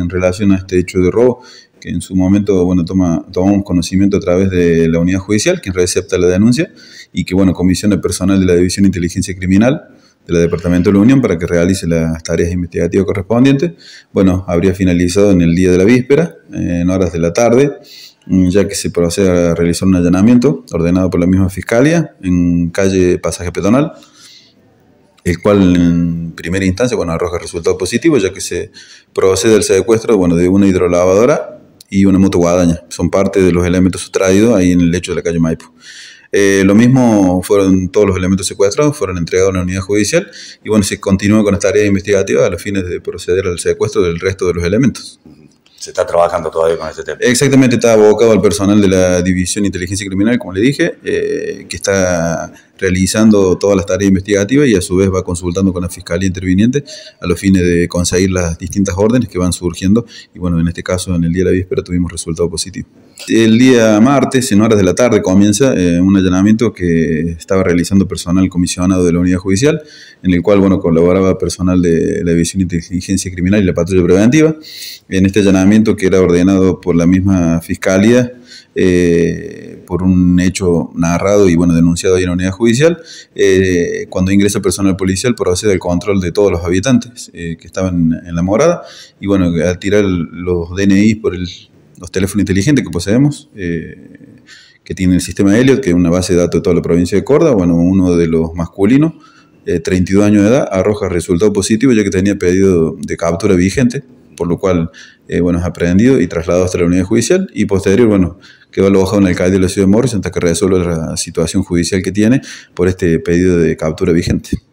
en relación a este hecho de robo, que en su momento, bueno, toma, tomamos conocimiento a través de la unidad judicial, quien recepta la denuncia, y que, bueno, comisión de personal de la División de Inteligencia Criminal de la Departamento de la Unión para que realice las tareas investigativas correspondientes. Bueno, habría finalizado en el día de la víspera, eh, en horas de la tarde, mm, ya que se procede a realizar un allanamiento ordenado por la misma Fiscalía en calle Pasaje Petonal, el cual en primera instancia arroja resultado positivo, ya que se procede al secuestro bueno, de una hidrolavadora y una moto guadaña. Son parte de los elementos sustraídos ahí en el lecho de la calle Maipo. Eh, lo mismo fueron todos los elementos secuestrados, fueron entregados a la unidad judicial y bueno, se continúa con esta área investigativa a los fines de proceder al secuestro del resto de los elementos. Se está trabajando todavía con este tema. Exactamente, está abocado al personal de la División de Inteligencia Criminal, como le dije, eh, que está realizando todas las tareas investigativas y a su vez va consultando con la Fiscalía Interviniente a los fines de conseguir las distintas órdenes que van surgiendo y bueno, en este caso en el día de la víspera tuvimos resultado positivo. El día martes, en horas de la tarde, comienza eh, un allanamiento que estaba realizando personal comisionado de la unidad judicial, en el cual bueno, colaboraba personal de la División de Inteligencia Criminal y la Patrulla Preventiva. En este allanamiento que era ordenado por la misma Fiscalía, eh, por un hecho narrado y bueno, denunciado ahí en la unidad judicial, eh, cuando ingresa personal policial por procede al control de todos los habitantes eh, que estaban en la morada y bueno, al tirar los DNI por los teléfonos inteligentes que poseemos, eh, que tiene el sistema Elliot, que es una base de datos de toda la provincia de Córdoba, bueno, uno de los masculinos, 32 años de edad, arroja resultado positivo ya que tenía pedido de captura vigente, por lo cual eh, bueno, es aprehendido y trasladado hasta la unidad judicial y posterior, bueno, quedó alojado en el alcalde de la ciudad de Morris hasta que resuelva la situación judicial que tiene por este pedido de captura vigente.